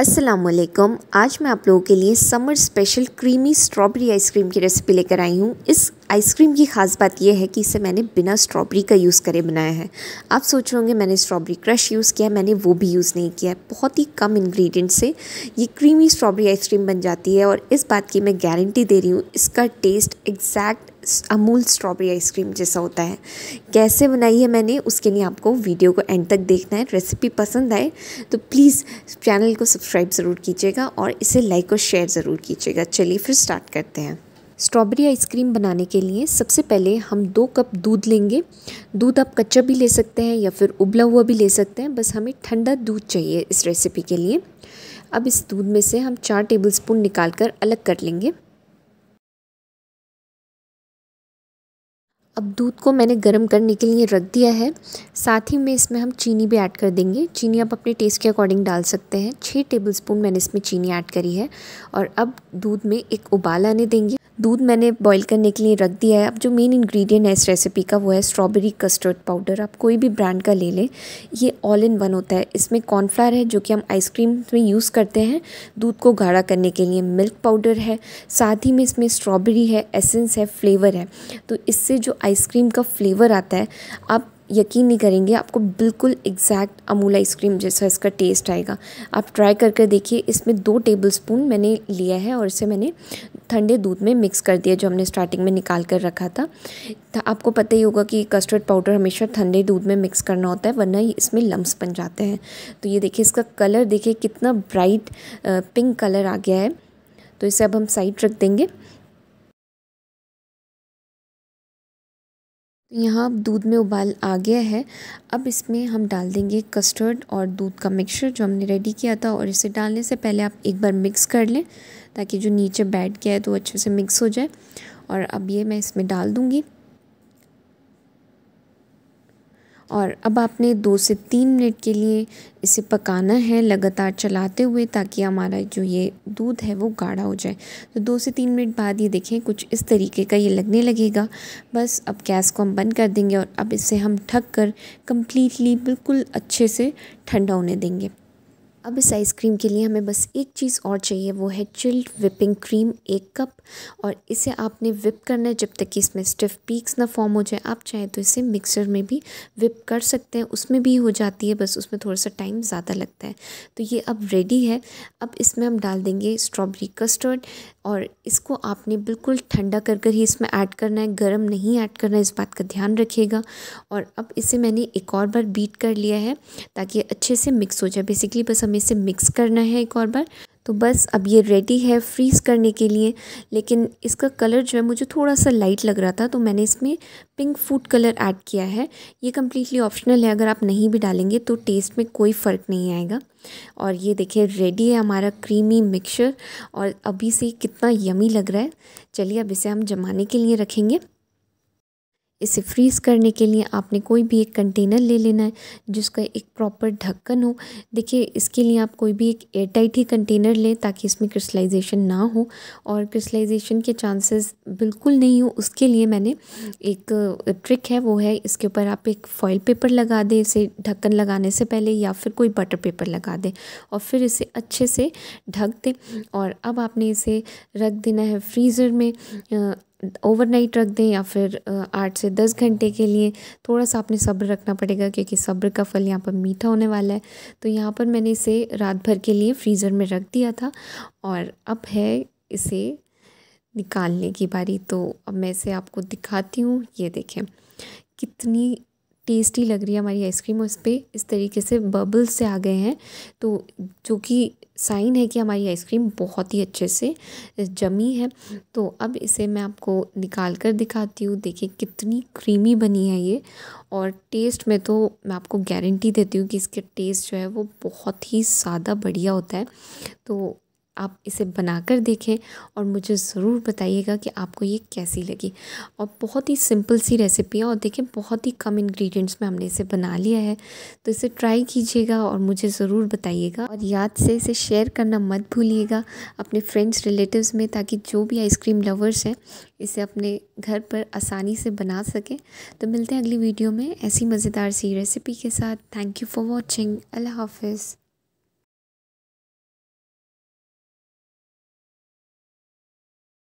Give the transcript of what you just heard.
असलम आज मैं आप लोगों के लिए summer special creamy strawberry ice cream की रेसिपी लेकर आई हूँ इस आइसक्रीम की ख़ास बात यह है कि इसे मैंने बिना स्ट्रॉबेरी का यूज़ करे बनाया है आप सोच रहे होंगे मैंने स्ट्रॉबेरी क्रश यूज़ किया है मैंने वो भी यूज़ नहीं किया है बहुत ही कम इन्ग्रीडियंट से ये क्रीमी स्ट्रॉबेरी आइसक्रीम बन जाती है और इस बात की मैं गारंटी दे रही हूँ इसका taste exact Amul strawberry ice cream जैसा होता है कैसे बनाई है मैंने उसके लिए आपको वीडियो को एंड तक देखना है रेसिपी पसंद आए तो प्लीज़ चैनल को सब्सक्राइब ज़रूर कीजिएगा और इसे लाइक और शेयर ज़रूर कीजिएगा चलिए फिर स्टार्ट करते हैं स्ट्रॉबेरी आइसक्रीम बनाने के लिए सबसे पहले हम दो कप दूध लेंगे दूध आप कच्चा भी ले सकते हैं या फिर उबला हुआ भी ले सकते हैं बस हमें ठंडा दूध चाहिए इस रेसिपी के लिए अब इस दूध में से हम चार टेबलस्पून निकाल कर अलग कर लेंगे अब दूध को मैंने गर्म करने के लिए रख दिया है साथ ही में इसमें हम चीनी भी ऐड कर देंगे चीनी आप अपने टेस्ट के अकॉर्डिंग डाल सकते हैं छः टेबल स्पून मैंने इसमें चीनी ऐड करी है और अब दूध में एक उबाल आने देंगे दूध मैंने बॉईल करने के लिए रख दिया है अब जो मेन इंग्रेडिएंट है इस रेसिपी का वो है स्ट्रॉबेरी कस्टर्ड पाउडर आप कोई भी ब्रांड का ले लें ये ऑल इन वन होता है इसमें कॉर्नफ्लावर है जो कि हम आइसक्रीम में यूज़ करते हैं दूध को गाढ़ा करने के लिए मिल्क पाउडर है साथ ही में इसमें स्ट्रॉबेरी है एसेंस है फ्लेवर है तो इससे जो आइसक्रीम का फ्लेवर आता है आप यकीन नहीं करेंगे आपको बिल्कुल एग्जैक्ट अमूल आइसक्रीम जैसा इसका टेस्ट आएगा आप ट्राई करके देखिए इसमें दो टेबल स्पून मैंने लिया है और इसे मैंने ठंडे दूध में मिक्स कर दिया जो हमने स्टार्टिंग में निकाल कर रखा था आपको पता ही होगा कि कस्टर्ड पाउडर हमेशा ठंडे दूध में मिक्स करना होता है वरना इसमें लम्स बन जाते हैं तो ये देखिए इसका कलर देखिए कितना ब्राइट पिंक कलर आ गया है तो इसे अब हम साइड रख देंगे तो यहाँ अब दूध में उबाल आ गया है अब इसमें हम डाल देंगे कस्टर्ड और दूध का मिक्सचर जो हमने रेडी किया था और इसे डालने से पहले आप एक बार मिक्स कर लें ताकि जो नीचे बैठ गया है तो अच्छे से मिक्स हो जाए और अब ये मैं इसमें डाल दूँगी और अब आपने दो से तीन मिनट के लिए इसे पकाना है लगातार चलाते हुए ताकि हमारा जो ये दूध है वो गाढ़ा हो जाए तो दो से तीन मिनट बाद ये देखें कुछ इस तरीके का ये लगने लगेगा बस अब गैस को हम बंद कर देंगे और अब इसे हम ढक कर कम्प्लीटली बिल्कुल अच्छे से ठंडा होने देंगे अब इस आइसक्रीम के लिए हमें बस एक चीज़ और चाहिए वो है चिल्ड विपिंग क्रीम एक कप और इसे आपने विप करना है जब तक कि इसमें स्टिफ पीक्स ना फॉर्म हो जाए आप चाहे तो इसे मिक्सर में भी विप कर सकते हैं उसमें भी हो जाती है बस उसमें थोड़ा सा टाइम ज़्यादा लगता है तो ये अब रेडी है अब इसमें हम डाल देंगे स्ट्रॉबेरी कस्टर्ड और इसको आपने बिल्कुल ठंडा कर कर ही इसमें ऐड करना है गर्म नहीं ऐड करना है इस बात का ध्यान रखिएगा और अब इसे मैंने एक और बार बीट कर लिया है ताकि अच्छे से मिक्स हो जाए बेसिकली बस हमें से मिक्स करना है एक और बार तो बस अब ये रेडी है फ्रीज़ करने के लिए लेकिन इसका कलर जो है मुझे थोड़ा सा लाइट लग रहा था तो मैंने इसमें पिंक फूड कलर ऐड किया है ये कम्प्लीटली ऑप्शनल है अगर आप नहीं भी डालेंगे तो टेस्ट में कोई फ़र्क नहीं आएगा और ये देखिए रेडी है हमारा क्रीमी मिक्सचर और अभी से कितना यमी लग रहा है चलिए अब इसे हम जमाने के लिए रखेंगे इसे फ्रीज़ करने के लिए आपने कोई भी एक कंटेनर ले लेना है जिसका एक प्रॉपर ढक्कन हो देखिए इसके लिए आप कोई भी एक एयरटाइट ही कंटेनर लें ताकि इसमें क्रिस्टलाइजेशन ना हो और क्रिस्टलाइजेशन के चांसेस बिल्कुल नहीं हो उसके लिए मैंने एक ट्रिक है वो है इसके ऊपर आप एक फॉइल पेपर लगा दें इसे ढक्कन लगाने से पहले या फिर कोई बटर पेपर लगा दें और फिर इसे अच्छे से ढक दें और अब आपने इसे रख देना है फ्रीज़र में ओवरनाइट रख दें या फिर आठ से दस घंटे के लिए थोड़ा सा आपने सब्र रखना पड़ेगा क्योंकि सब्र का फल यहाँ पर मीठा होने वाला है तो यहाँ पर मैंने इसे रात भर के लिए फ्रीज़र में रख दिया था और अब है इसे निकालने की बारी तो अब मैं इसे आपको दिखाती हूँ ये देखें कितनी टेस्टी लग रही है हमारी आइसक्रीम उस पर इस तरीके से बबल्स से आ गए हैं तो जो कि साइन है कि हमारी आइसक्रीम बहुत ही अच्छे से जमी है तो अब इसे मैं आपको निकाल कर दिखाती हूँ देखिए कितनी क्रीमी बनी है ये और टेस्ट में तो मैं आपको गारंटी देती हूँ कि इसके टेस्ट जो है वो बहुत ही ज़्यादा बढ़िया होता है तो आप इसे बनाकर देखें और मुझे ज़रूर बताइएगा कि आपको ये कैसी लगी और बहुत ही सिंपल सी रेसिपी है और देखें बहुत ही कम इंग्रेडिएंट्स में हमने इसे बना लिया है तो इसे ट्राई कीजिएगा और मुझे ज़रूर बताइएगा और याद से इसे शेयर करना मत भूलिएगा अपने फ्रेंड्स रिलेटिव्स में ताकि जो भी आइसक्रीम लवर्स हैं इसे अपने घर पर आसानी से बना सकें तो मिलते हैं अगली वीडियो में ऐसी मज़ेदार सी रेसिपी के साथ थैंक यू फॉर वॉचिंग अल्लाह हाफिज़